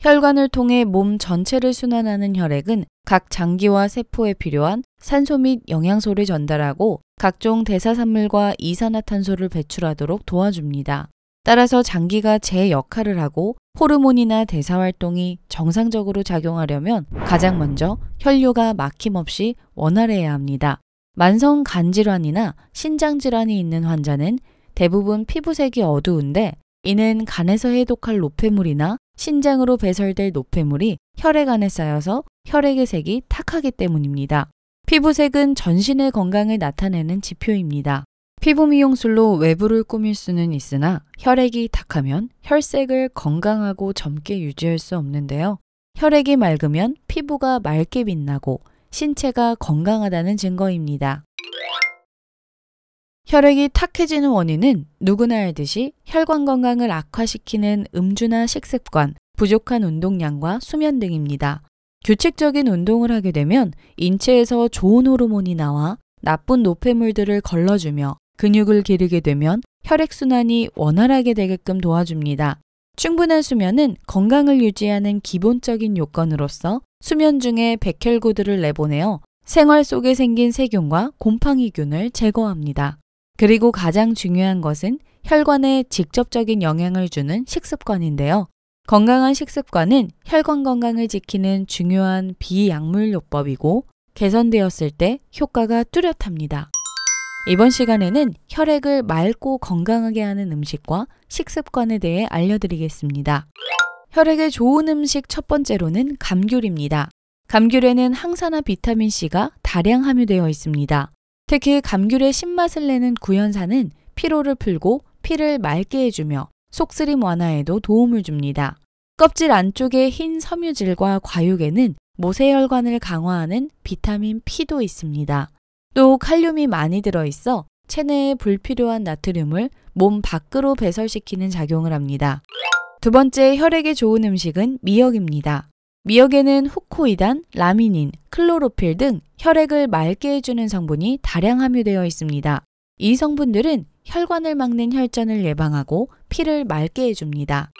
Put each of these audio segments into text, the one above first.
혈관을 통해 몸 전체를 순환하는 혈액은 각 장기와 세포에 필요한 산소 및 영양소를 전달하고 각종 대사산물과 이산화탄소를 배출하도록 도와줍니다. 따라서 장기가 제 역할을 하고 호르몬이나 대사활동이 정상적으로 작용하려면 가장 먼저 혈류가 막힘없이 원활해야 합니다. 만성 간질환이나 신장질환이 있는 환자는 대부분 피부색이 어두운데 이는 간에서 해독할 노폐물이나 신장으로 배설될 노폐물이 혈액 안에 쌓여서 혈액의 색이 탁하기 때문입니다. 피부색은 전신의 건강을 나타내는 지표입니다. 피부 미용술로 외부를 꾸밀 수는 있으나 혈액이 탁하면 혈색을 건강하고 젊게 유지할 수 없는데요. 혈액이 맑으면 피부가 맑게 빛나고 신체가 건강하다는 증거입니다. 혈액이 탁해지는 원인은 누구나 알듯이 혈관 건강을 악화시키는 음주나 식습관, 부족한 운동량과 수면 등입니다. 규칙적인 운동을 하게 되면 인체에서 좋은 호르몬이 나와 나쁜 노폐물들을 걸러주며 근육을 기르게 되면 혈액순환이 원활하게 되게끔 도와줍니다. 충분한 수면은 건강을 유지하는 기본적인 요건으로서 수면 중에 백혈구들을 내보내어 생활 속에 생긴 세균과 곰팡이균을 제거합니다. 그리고 가장 중요한 것은 혈관에 직접적인 영향을 주는 식습관인데요. 건강한 식습관은 혈관 건강을 지키는 중요한 비약물요법이고 개선되었을 때 효과가 뚜렷합니다. 이번 시간에는 혈액을 맑고 건강하게 하는 음식과 식습관에 대해 알려드리겠습니다. 혈액에 좋은 음식 첫 번째로는 감귤입니다. 감귤에는 항산화 비타민C가 다량 함유되어 있습니다. 특히 감귤의 신맛을 내는 구연산은 피로를 풀고 피를 맑게 해주며 속쓰림 완화에도 도움을 줍니다. 껍질 안쪽에흰 섬유질과 과육에는 모세혈관을 강화하는 비타민 P도 있습니다. 또 칼륨이 많이 들어있어 체내에 불필요한 나트륨을 몸 밖으로 배설시키는 작용을 합니다. 두 번째 혈액에 좋은 음식은 미역입니다. 미역에는 후코이단, 라미닌, 클로로필 등 혈액을 맑게 해주는 성분이 다량 함유되어 있습니다. 이 성분들은 혈관을 막는 혈전을 예방하고 피를 맑게 해줍니다.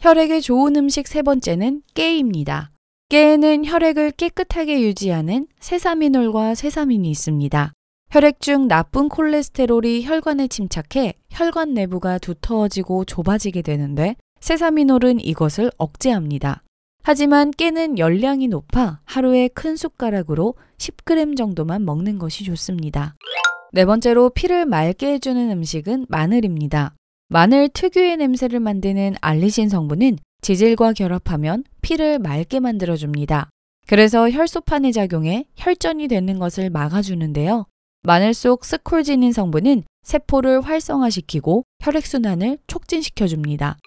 혈액에 좋은 음식 세 번째는 깨입니다. 깨에는 혈액을 깨끗하게 유지하는 세사민올과 세사민이 있습니다. 혈액 중 나쁜 콜레스테롤이 혈관에 침착해 혈관 내부가 두터워지고 좁아지게 되는데 세사민올은 이것을 억제합니다. 하지만 깨는 열량이 높아 하루에 큰 숟가락으로 10g 정도만 먹는 것이 좋습니다. 네 번째로 피를 맑게 해주는 음식은 마늘입니다. 마늘 특유의 냄새를 만드는 알리신 성분은 지질과 결합하면 피를 맑게 만들어줍니다. 그래서 혈소판의 작용에 혈전이 되는 것을 막아주는데요. 마늘 속스콜진인 성분은 세포를 활성화시키고 혈액순환을 촉진시켜줍니다.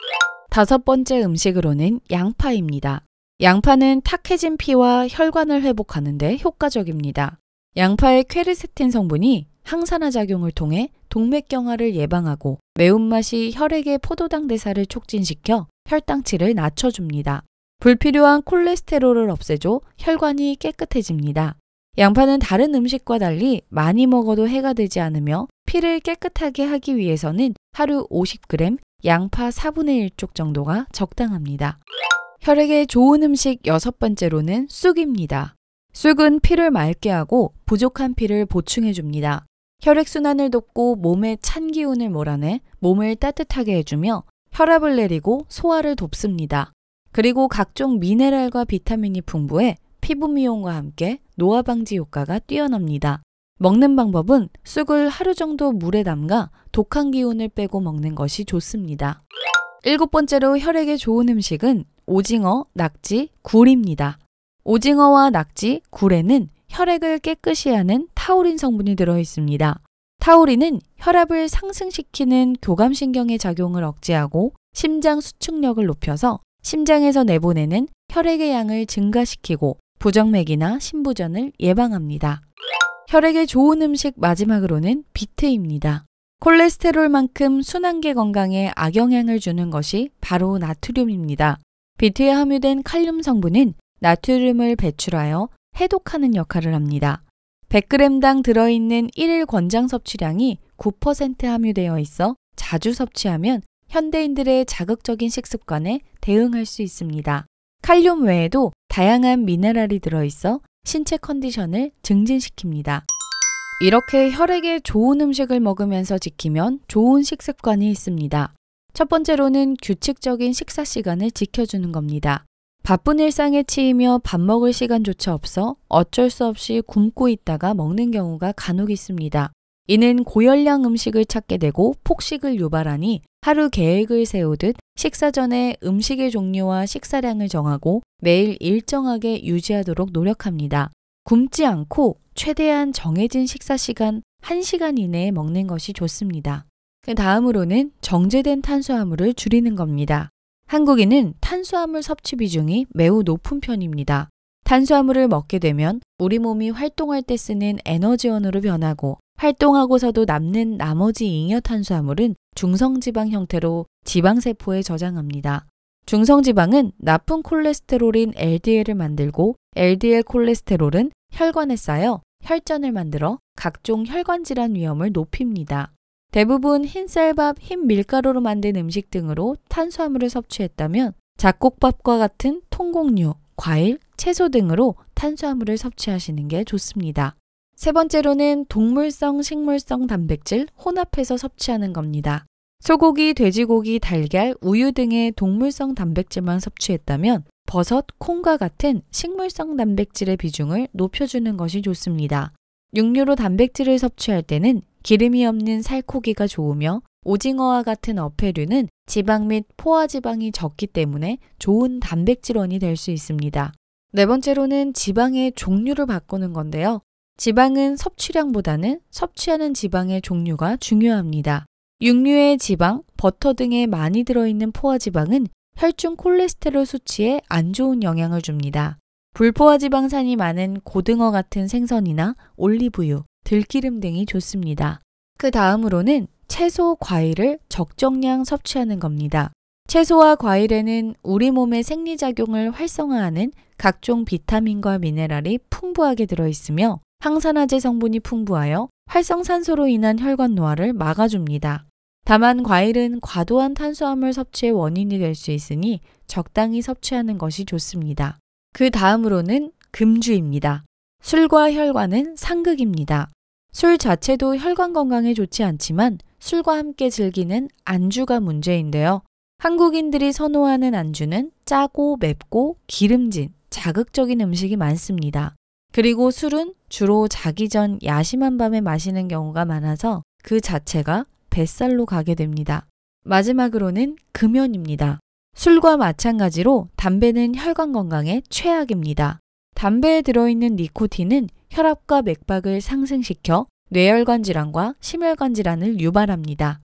다섯 번째 음식으로는 양파입니다. 양파는 탁해진 피와 혈관을 회복하는데 효과적입니다. 양파의 퀘르세틴 성분이 항산화 작용을 통해 동맥경화를 예방하고 매운맛이 혈액의 포도당 대사를 촉진시켜 혈당치를 낮춰줍니다. 불필요한 콜레스테롤을 없애줘 혈관이 깨끗해집니다. 양파는 다른 음식과 달리 많이 먹어도 해가 되지 않으며 피를 깨끗하게 하기 위해서는 하루 50g 양파 4분의 1 쪽 정도가 적당합니다. 혈액에 좋은 음식 여섯 번째로는 쑥입니다. 쑥은 피를 맑게 하고 부족한 피를 보충해 줍니다. 혈액순환을 돕고 몸에찬 기운을 몰아내 몸을 따뜻하게 해주며 혈압을 내리고 소화를 돕습니다. 그리고 각종 미네랄과 비타민이 풍부해 피부 미용과 함께 노화 방지 효과가 뛰어납니다. 먹는 방법은 쑥을 하루 정도 물에 담가 독한 기운을 빼고 먹는 것이 좋습니다. 일곱 번째로 혈액에 좋은 음식은 오징어, 낙지, 굴입니다. 오징어와 낙지, 굴에는 혈액을 깨끗이 하는 타우린 성분이 들어 있습니다. 타우린은 혈압을 상승시키는 교감신경의 작용을 억제하고 심장 수축력을 높여서 심장에서 내보내는 혈액의 양을 증가시키고 부정맥이나 심부전을 예방합니다. 혈액에 좋은 음식 마지막으로는 비트입니다. 콜레스테롤만큼 순환계 건강에 악영향을 주는 것이 바로 나트륨입니다. 비트에 함유된 칼륨 성분은 나트륨을 배출하여 해독하는 역할을 합니다. 100g당 들어있는 1일 권장 섭취량이 9% 함유되어 있어 자주 섭취하면 현대인들의 자극적인 식습관에 대응할 수 있습니다. 칼륨 외에도 다양한 미네랄이 들어있어 신체 컨디션을 증진시킵니다. 이렇게 혈액에 좋은 음식을 먹으면서 지키면 좋은 식습관이 있습니다. 첫 번째로는 규칙적인 식사 시간을 지켜주는 겁니다. 바쁜 일상에 치이며 밥 먹을 시간조차 없어 어쩔 수 없이 굶고 있다가 먹는 경우가 간혹 있습니다. 이는 고열량 음식을 찾게 되고 폭식을 유발하니 하루 계획을 세우듯 식사 전에 음식의 종류와 식사량을 정하고 매일 일정하게 유지하도록 노력합니다. 굶지 않고 최대한 정해진 식사 시간 1시간 이내에 먹는 것이 좋습니다. 그 다음으로는 정제된 탄수화물을 줄이는 겁니다. 한국인은 탄수화물 섭취 비중이 매우 높은 편입니다. 탄수화물을 먹게 되면 우리 몸이 활동할 때 쓰는 에너지원으로 변하고 활동하고서도 남는 나머지 잉여탄수화물은 중성지방 형태로 지방세포에 저장합니다. 중성지방은 나쁜 콜레스테롤인 LDL을 만들고 LDL 콜레스테롤은 혈관에 쌓여 혈전을 만들어 각종 혈관질환 위험을 높입니다. 대부분 흰쌀밥, 흰 밀가루로 만든 음식 등으로 탄수화물을 섭취했다면 잡곡밥과 같은 통곡류, 과일, 채소 등으로 탄수화물을 섭취하시는 게 좋습니다. 세 번째로는 동물성, 식물성 단백질 혼합해서 섭취하는 겁니다. 소고기, 돼지고기, 달걀, 우유 등의 동물성 단백질만 섭취했다면 버섯, 콩과 같은 식물성 단백질의 비중을 높여주는 것이 좋습니다. 육류로 단백질을 섭취할 때는 기름이 없는 살코기가 좋으며 오징어와 같은 어패류는 지방 및 포화지방이 적기 때문에 좋은 단백질원이 될 수 있습니다. 네 번째로는 지방의 종류를 바꾸는 건데요. 지방은 섭취량보다는 섭취하는 지방의 종류가 중요합니다. 육류의 지방, 버터 등에 많이 들어있는 포화지방은 혈중 콜레스테롤 수치에 안 좋은 영향을 줍니다. 불포화지방산이 많은 고등어 같은 생선이나 올리브유, 들기름 등이 좋습니다. 그 다음으로는 채소, 과일을 적정량 섭취하는 겁니다. 채소와 과일에는 우리 몸의 생리작용을 활성화하는 각종 비타민과 미네랄이 풍부하게 들어있으며 항산화제 성분이 풍부하여 활성산소로 인한 혈관 노화를 막아줍니다. 다만 과일은 과도한 탄수화물 섭취의 원인이 될 수 있으니 적당히 섭취하는 것이 좋습니다. 그 다음으로는 금주입니다. 술과 혈관은 상극입니다. 술 자체도 혈관 건강에 좋지 않지만 술과 함께 즐기는 안주가 문제인데요. 한국인들이 선호하는 안주는 짜고 맵고 기름진 자극적인 음식이 많습니다. 그리고 술은 주로 자기 전 야심한 밤에 마시는 경우가 많아서 그 자체가 뱃살로 가게 됩니다. 마지막으로는 금연입니다. 술과 마찬가지로 담배는 혈관 건강에 최악입니다. 담배에 들어있는 니코틴은 혈압과 맥박을 상승시켜 뇌혈관 질환과 심혈관 질환을 유발합니다.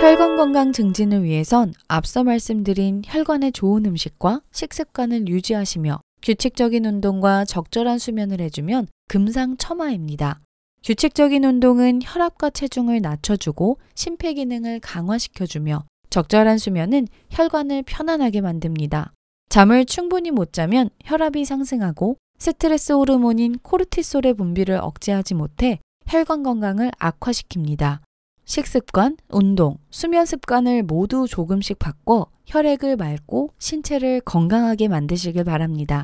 혈관 건강 증진을 위해선 앞서 말씀드린 혈관에 좋은 음식과 식습관을 유지하시며 규칙적인 운동과 적절한 수면을 해주면 금상첨화입니다. 규칙적인 운동은 혈압과 체중을 낮춰주고 심폐 기능을 강화시켜주며 적절한 수면은 혈관을 편안하게 만듭니다. 잠을 충분히 못 자면 혈압이 상승하고 스트레스 호르몬인 코르티솔의 분비를 억제하지 못해 혈관 건강을 악화시킵니다. 식습관, 운동, 수면 습관을 모두 조금씩 바꿔 혈액을 맑고 신체를 건강하게 만드시길 바랍니다.